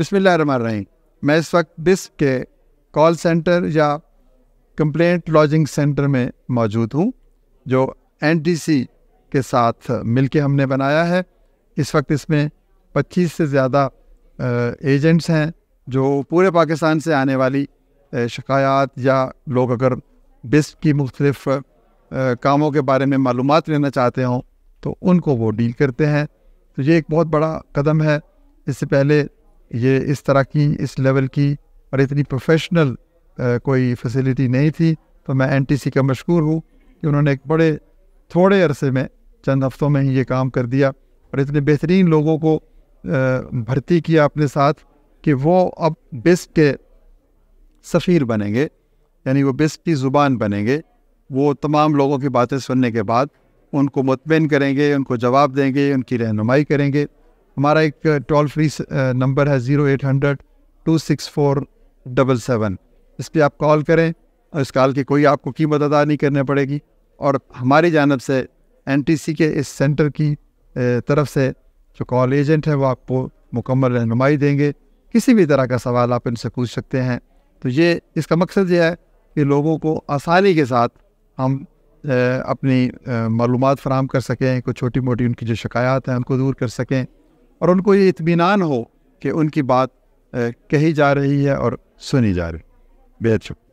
बिसमीम मैं इस वक्त बिस्क के कॉल सेंटर या कंप्लेंट लॉजिंग सेंटर में मौजूद हूँ जो एनटीसी के साथ मिलके हमने बनाया है इस वक्त इसमें 25 से ज़्यादा एजेंट्स हैं जो पूरे पाकिस्तान से आने वाली शिकायत या लोग अगर बिस्क की मुख्तलफ़ कामों के बारे में मालूम लेना चाहते हों तो उनको वो डील करते हैं तो ये एक बहुत बड़ा कदम है इससे पहले ये इस तरह की इस लेवल की और इतनी प्रोफेशनल कोई फैसिलिटी नहीं थी तो मैं एनटीसी का मशहूर हूँ कि उन्होंने एक बड़े थोड़े अरसे में चंद हफ्तों में ही ये काम कर दिया और इतने बेहतरीन लोगों को भर्ती किया अपने साथ कि वो अब बेस्ट के सफ़ीर बनेंगे यानी वो बिस्क की ज़ुबान बनेंगे वो तमाम लोगों की बातें सुनने के बाद उनको मुतमिन करेंगे उनको जवाब देंगे उनकी रहनुमाई करेंगे हमारा एक टोल फ्री नंबर है zero eight hundred two six four double seven इस पर आप कॉल करें और इस कॉल की कोई आपको कीमत अदा नहीं करनी पड़ेगी और हमारी जानब से एन टी सी के इस सेंटर की तरफ से जो कॉल एजेंट है वो आपको मुकम्मल रहनुमाई देंगे किसी भी तरह का सवाल आप इनसे पूछ सकते हैं तो ये इसका मकसद यह है कि लोगों को आसानी के साथ हम अपनी मालूम फ्राहम कर सकें कोई छोटी मोटी उनकी जो शिकायत हैं उनको दूर कर सकें और उनको ये इतमान हो कि उनकी बात कही जा रही है और सुनी जा रही बेहद शुक्रिया